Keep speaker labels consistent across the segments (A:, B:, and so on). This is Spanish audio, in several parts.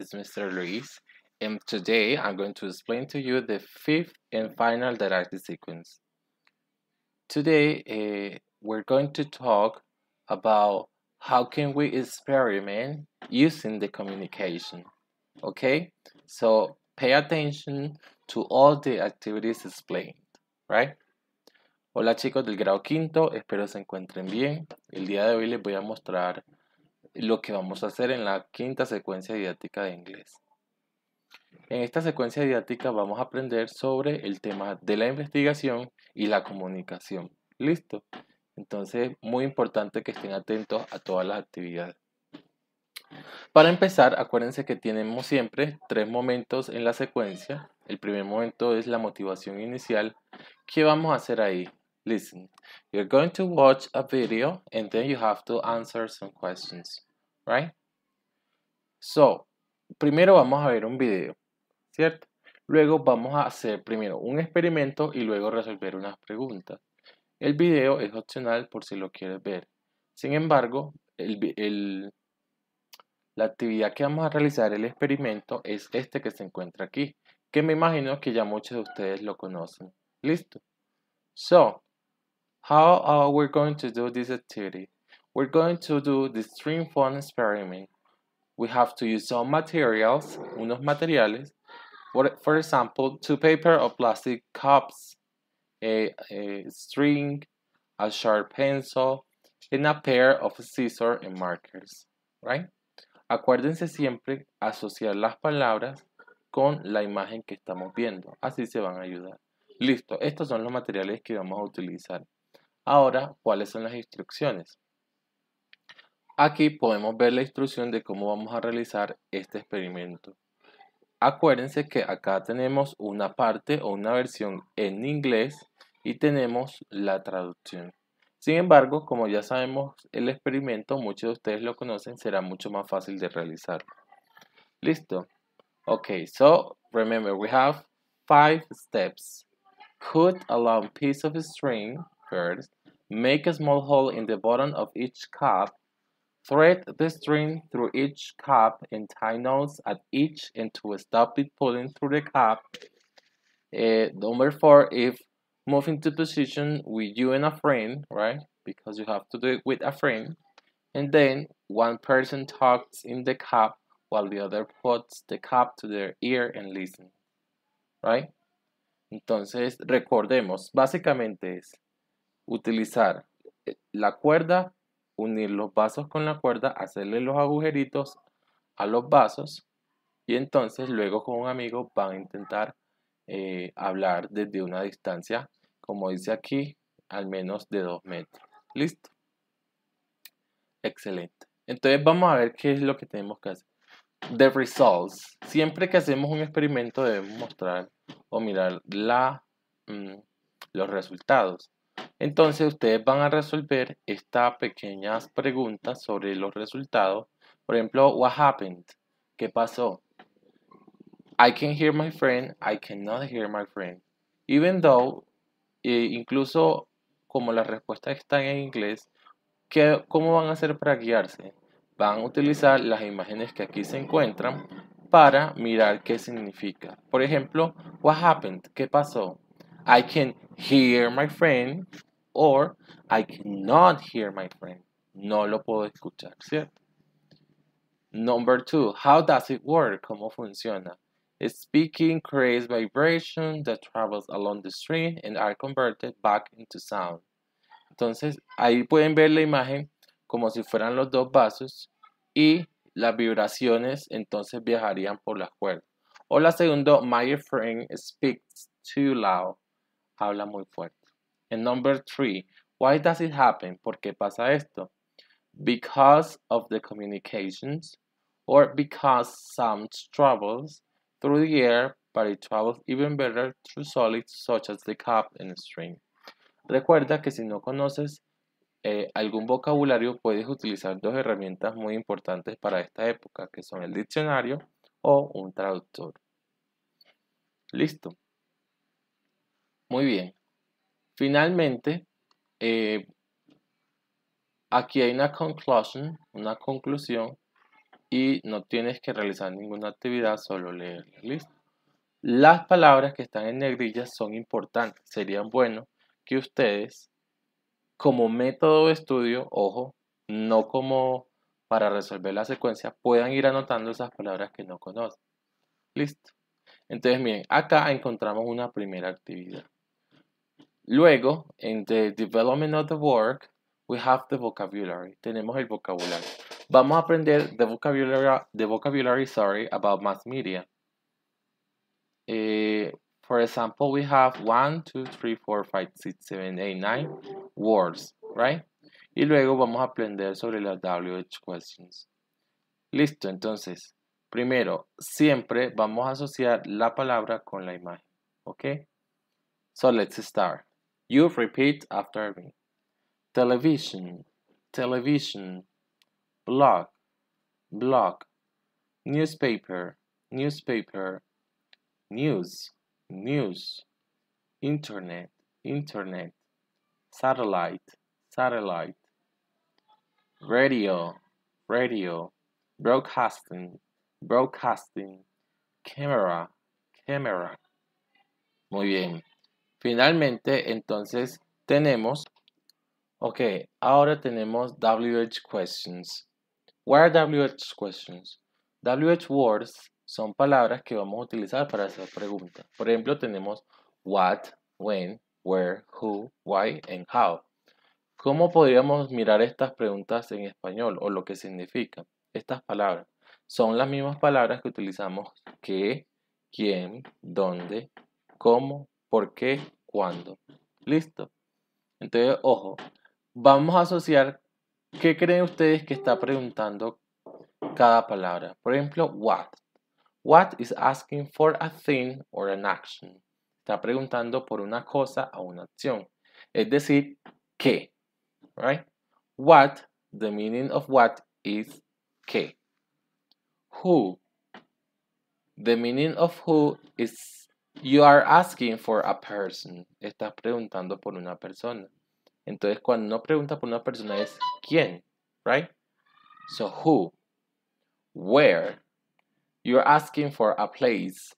A: is Mr. Luis and today I'm going to explain to you the fifth and final directed sequence. Today uh, we're going to talk about how can we experiment using the communication. Okay, so pay attention to all the activities explained, right? Hola chicos del grado quinto, espero se encuentren bien. El día de hoy les voy a mostrar lo que vamos a hacer en la quinta secuencia didáctica de inglés. En esta secuencia didáctica vamos a aprender sobre el tema de la investigación y la comunicación. ¿Listo? Entonces, muy importante que estén atentos a todas las actividades. Para empezar, acuérdense que tenemos siempre tres momentos en la secuencia. El primer momento es la motivación inicial. ¿Qué vamos a hacer ahí? Listen, you're going to watch a video and then you have to answer some questions right? So, primero vamos a ver un video, ¿cierto? Luego vamos a hacer primero un experimento y luego resolver unas preguntas. El video es opcional por si lo quieres ver. Sin embargo, el, la actividad que vamos a realizar, el experimento, es este que se encuentra aquí, que me imagino que ya muchos de ustedes lo conocen. Listo. So, how are we going to do this activity? We're going to do the string phone experiment. We have to use some materials, unos materiales, for example, two paper or plastic cups, a, string, a sharp pencil, and a pair of scissors and markers, right? Acuérdense siempre asociar las palabras con la imagen que estamos viendo. Así se van a ayudar. Listo, estos son los materiales que vamos a utilizar. Ahora, ¿cuáles son las instrucciones? Aquí podemos ver la instrucción de cómo vamos a realizar este experimento. Acuérdense que acá tenemos una parte o una versión en inglés y tenemos la traducción. Sin embargo, como ya sabemos el experimento, muchos de ustedes lo conocen, será mucho más fácil de realizar. Listo. Ok, so remember we have five steps. Cut a long piece of string first. Make a small hole in the bottom of each cup Thread the string through each cup and tie knots at each and to stop it pulling through the cup. Uh, number four, if moving to position with you and a friend, right? Because you have to do it with a friend. And then one person talks in the cup while the other puts the cup to their ear and listen. Right? Entonces, recordemos, básicamente es utilizar eh, la cuerda unir los vasos con la cuerda, hacerle los agujeritos a los vasos y entonces luego con un amigo van a intentar eh, hablar desde una distancia, como dice aquí, al menos de 2 metros. ¿Listo? Excelente. Entonces vamos a ver qué es lo que tenemos que hacer. The results. Siempre que hacemos un experimento debemos mostrar o mirar la, mm, los resultados. Entonces ustedes van a resolver estas pequeñas preguntas sobre los resultados. Por ejemplo, what happened? ¿Qué pasó? I can hear my friend, I cannot hear my friend. Even though, eh, incluso como las respuestas están en inglés, ¿qué, ¿cómo van a hacer para guiarse? Van a utilizar las imágenes que aquí se encuentran para mirar qué significa. Por ejemplo, what happened? ¿Qué pasó? I can hear my friend or I cannot hear my friend. No lo puedo escuchar, ¿cierto? Number two, how does it work? ¿Cómo funciona? Speaking creates vibration that travels along the string and are converted back into sound. Entonces, ahí pueden ver la imagen como si fueran los dos vasos y las vibraciones entonces viajarían por las cuerdas. O la segunda, my friend speaks too loud. habla muy fuerte. En number three, why does it happen? ¿Por qué pasa esto? Because of the communications or because some travels through the air, but it travels even better through solids such as the cup and string. Recuerda que si no conoces eh, algún vocabulario puedes utilizar dos herramientas muy importantes para esta época, que son el diccionario o un traductor. Listo. Muy bien. Finalmente, eh, aquí hay una conclusion, una conclusión, y no tienes que realizar ninguna actividad, solo leerla. ¿Listo? Las palabras que están en negrilla son importantes. Sería bueno que ustedes, como método de estudio, ojo, no como para resolver la secuencia, puedan ir anotando esas palabras que no conocen. Listo. Entonces, miren, acá encontramos una primera actividad. Luego, en the development of the work, we have the vocabulary. Tenemos el vocabulario. Vamos a aprender the vocabulary, the vocabulary sorry, about mass media. Eh, for example, we have 1, 2, 3, 4, 5, 6, 7, 8, 9 words, right? Y luego vamos a aprender sobre las WH questions. Listo, entonces, primero, siempre vamos a asociar la palabra con la imagen, ¿ok? So let's start. You repeat after me. Television, television. Blog, blog. Newspaper, newspaper. News, news. Internet, internet. Satellite, satellite. Radio, radio. Broadcasting, broadcasting. Camera, camera. Muy bien. Finalmente, entonces tenemos, ok, ahora tenemos WH questions. What are WH questions? WH words son palabras que vamos a utilizar para hacer preguntas. Por ejemplo, tenemos what, when, where, who, why, and how. ¿Cómo podríamos mirar estas preguntas en español o lo que significan estas palabras? Son las mismas palabras que utilizamos que, quién, dónde, cómo, por qué, cuándo. Listo. Entonces, ojo, vamos a asociar qué creen ustedes que está preguntando cada palabra. Por ejemplo, what. What is asking for a thing or an action. Está preguntando por una cosa o una acción. Es decir, qué. Right? What, the meaning of what is qué. Who. The meaning of who is You are asking for a person. Estás preguntando por una persona. Entonces, cuando no pregunta por una persona es quién, right? So, who? Where? You're asking for a place.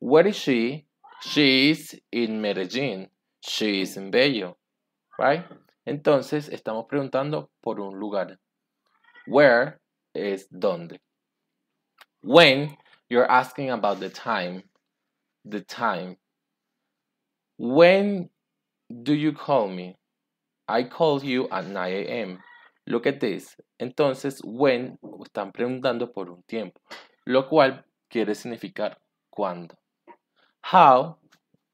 A: Where is she? She's in Medellín. She's in Bello, right? Entonces, estamos preguntando por un lugar. Where es dónde. When you're asking about the time, the time. When do you call me? I call you at 9 a.m. Look at this. Entonces, when están preguntando por un tiempo, lo cual quiere significar cuando. How,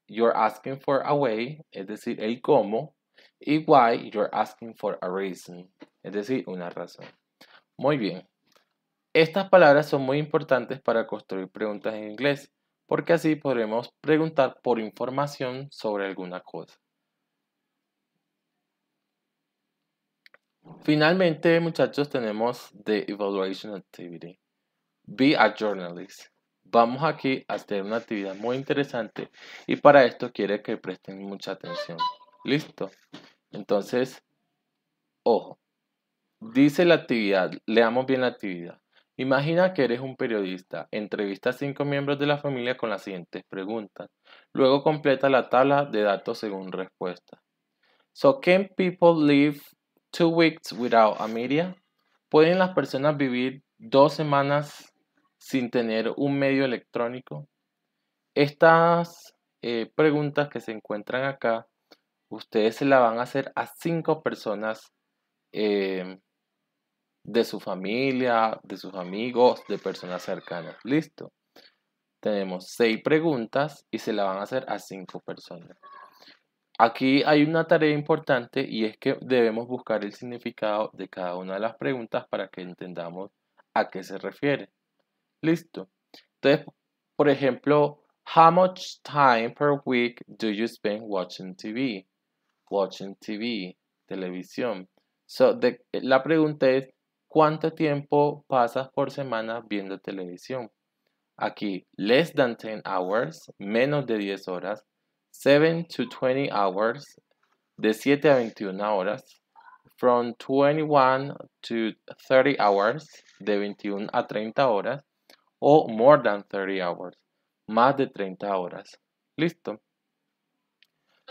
A: you're asking for a way, es decir, el cómo. Y why, you're asking for a reason, es decir, una razón. Muy bien. Estas palabras son muy importantes para construir preguntas en inglés porque así podremos preguntar por información sobre alguna cosa. Finalmente, muchachos, tenemos The Evaluation Activity. Be a Journalist. Vamos aquí a hacer una actividad muy interesante y para esto quiere que presten mucha atención. Listo. Entonces, ojo, dice la actividad, leamos bien la actividad. Imagina que eres un periodista, entrevista a cinco miembros de la familia con las siguientes preguntas. Luego completa la tabla de datos según respuesta. So, can people live two weeks without a media? ¿Pueden las personas vivir dos semanas sin tener un medio electrónico? Estas eh, preguntas que se encuentran acá, ustedes se las van a hacer a cinco personas eh, de su familia, de sus amigos, de personas cercanas. Listo. Tenemos seis preguntas y se la van a hacer a cinco personas. Aquí hay una tarea importante y es que debemos buscar el significado de cada una de las preguntas para que entendamos a qué se refiere. Listo. Entonces, por ejemplo, How much time per week do you spend watching TV? Watching TV, televisión. la pregunta es, ¿Cuánto tiempo pasas por semana viendo televisión? Aquí, less than 10 hours, menos de 10 horas, 7 to 20 hours, de 7 a 21 horas, from 21 to 30 hours, de 21 a 30 horas, o more than 30 hours, más de 30 horas. Listo.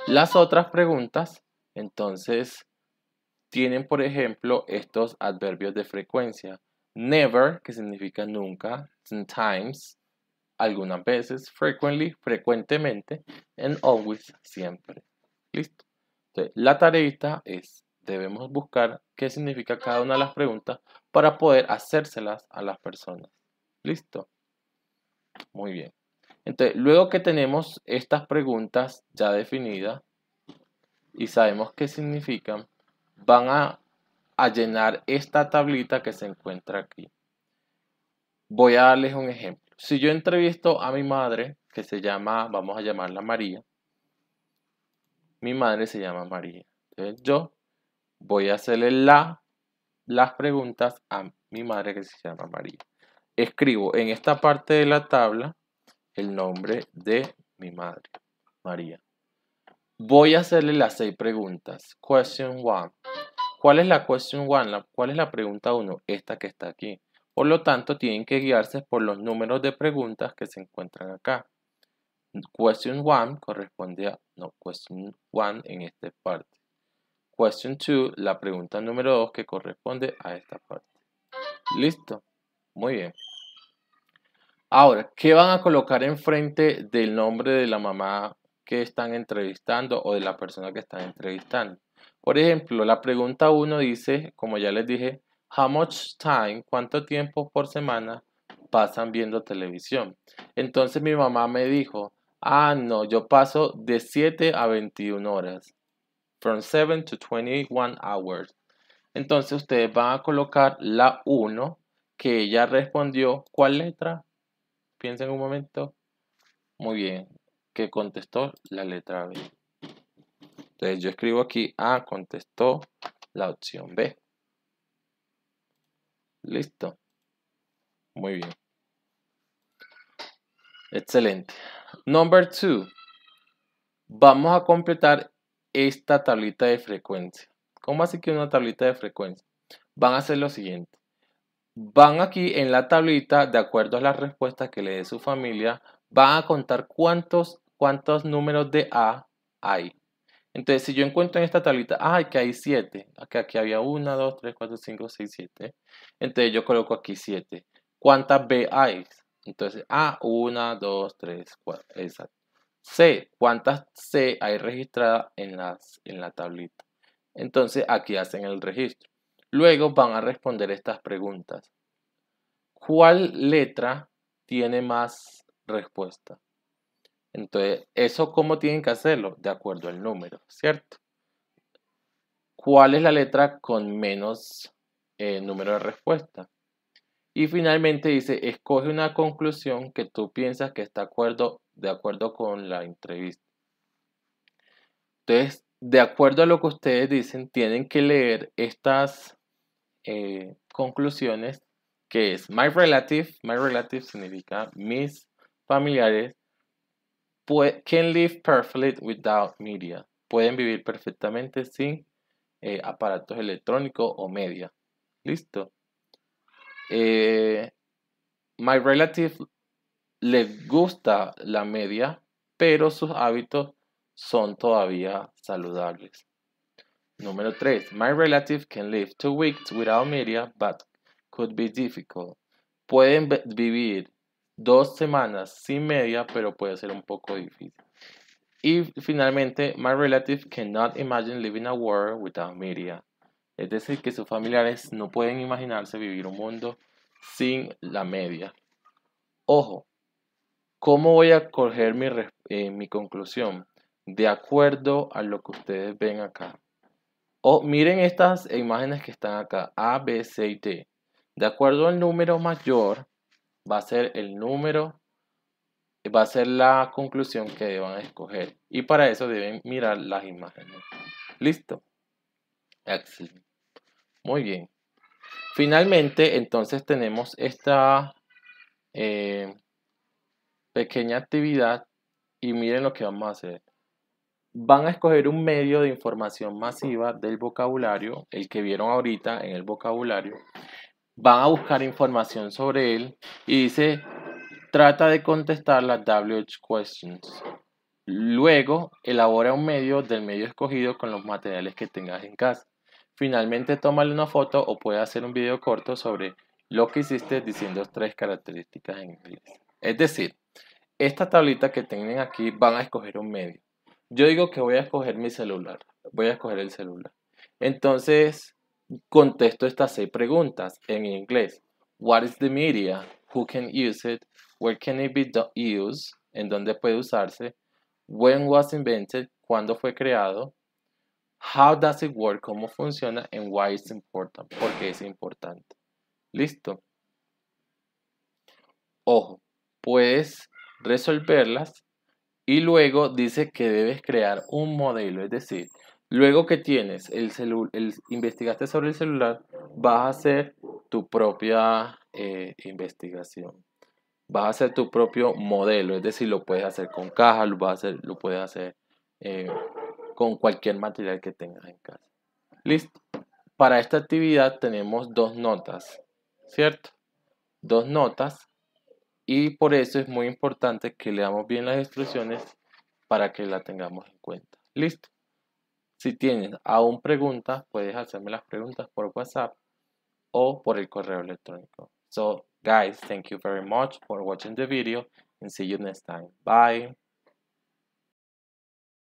A: Las otras preguntas, entonces, tienen, por ejemplo, estos adverbios de frecuencia. Never, que significa nunca, sometimes, algunas veces, frequently, frecuentemente, and always, siempre. Listo. Entonces, la tarea es, debemos buscar qué significa cada una de las preguntas para poder hacérselas a las personas. Listo. Muy bien. Entonces, luego que tenemos estas preguntas ya definidas y sabemos qué significan, van a, llenar esta tablita que se encuentra aquí. Voy a darles un ejemplo. Si yo entrevisto a mi madre, que se llama, vamos a llamarla María, mi madre se llama María. Entonces yo voy a hacerle las preguntas a mi madre que se llama María. Escribo en esta parte de la tabla el nombre de mi madre, María. Voy a hacerle las seis preguntas. Question one. ¿Cuál es la question one? ¿Cuál es la pregunta 1? Esta que está aquí. Por lo tanto, tienen que guiarse por los números de preguntas que se encuentran acá. Question 1 corresponde a no, question 1 en esta parte. Question 2, la pregunta número 2 que corresponde a esta parte. Listo. Muy bien. Ahora, ¿qué van a colocar enfrente del nombre de la mamá que están entrevistando o de la persona que están entrevistando. Por ejemplo, la pregunta 1 dice, como ya les dije, how much time, cuánto tiempo por semana pasan viendo televisión. Entonces mi mamá me dijo, ah, no, yo paso de 7 a 21 horas. From 7 to 21 hours. Entonces ustedes van a colocar la 1 que ella respondió. ¿Cuál letra? Piensen un momento. Muy bien que contestó la letra B. Entonces yo escribo aquí A ah, contestó la opción B. Listo. Muy bien. Excelente. Number 2. Vamos a completar esta tablita de frecuencia. ¿Cómo así que una tablita de frecuencia? Van a hacer lo siguiente. Van aquí en la tablita, de acuerdo a las respuestas que le dé su familia, van a contar cuántos cuántos números de A hay. Entonces, si yo encuentro en esta tablita, Ay, que hay 7, aquí había 1, 2, 3, 4, 5, 6, 7. Entonces yo coloco aquí 7. ¿Cuántas B hay? Entonces, A, 1, 2, 3, 4, exacto. C, ¿cuántas C hay registradas en, las, en la tablita? Entonces aquí hacen el registro. Luego van a responder estas preguntas. ¿Cuál letra tiene más respuesta? Entonces, ¿eso cómo tienen que hacerlo? De acuerdo al número, ¿cierto? ¿Cuál es la letra con menos eh, número de respuesta? Y finalmente dice, escoge una conclusión que tú piensas que está acuerdo, de acuerdo con la entrevista. Entonces, de acuerdo a lo que ustedes dicen, tienen que leer estas eh, conclusiones, que es my relative, my relative significa mis familiares, can live perfectly without media. Pueden vivir perfectamente sin eh, aparatos electrónicos o media. Listo. Eh, my relative les gusta la media, pero sus hábitos son todavía saludables. Número 3. My relative can live two weeks without media, but could be difficult. Pueden vivir dos semanas sin media, pero puede ser un poco difícil. Y finalmente, my relative cannot imagine living a world without media. Es decir, que sus familiares no pueden imaginarse vivir un mundo sin la media. Ojo, ¿cómo voy a coger eh, mi, conclusión? De acuerdo a lo que ustedes ven acá. O miren estas imágenes que están acá, A, B, C y D. De acuerdo al número mayor, va a ser el número, va a ser la conclusión que deban escoger. Y para eso deben mirar las imágenes. Listo. Excelente. Muy bien. Finalmente, entonces tenemos esta eh, pequeña actividad y miren lo que vamos a hacer. Van a escoger un medio de información masiva del vocabulario, el que vieron ahorita en el vocabulario, van a buscar información sobre él y dice, trata de contestar las WH questions. Luego, elabora un medio del medio escogido con los materiales que tengas en casa. Finalmente, tómale una foto o puede hacer un video corto sobre lo que hiciste diciendo tres características en inglés. Es decir, esta tablita que tienen aquí van a escoger un medio. Yo digo que voy a escoger mi celular. Voy a escoger el celular. Entonces, contesto estas seis preguntas en inglés. What is the media? Who can use it? Where can it be used? ¿En dónde puede usarse? When was invented? ¿Cuándo fue creado? How does it work? ¿Cómo funciona? And why it important? ¿Por qué es importante? ¿Listo? Ojo, puedes resolverlas y luego dice que debes crear un modelo, es decir, Luego que tienes el celular, investigaste sobre el celular, vas a hacer tu propia eh, investigación. Vas a hacer tu propio modelo, es decir, lo puedes hacer con caja, lo, a lo puedes hacer eh, con cualquier material que tengas en casa. Listo. Para esta actividad tenemos dos notas, ¿cierto? Dos notas y por eso es muy importante que leamos bien las instrucciones para que la tengamos en cuenta. Listo. Si tienes aún preguntas, puedes hacerme las preguntas por WhatsApp o por el correo electrónico. So, guys, thank you very much for watching the video and see you next time. Bye.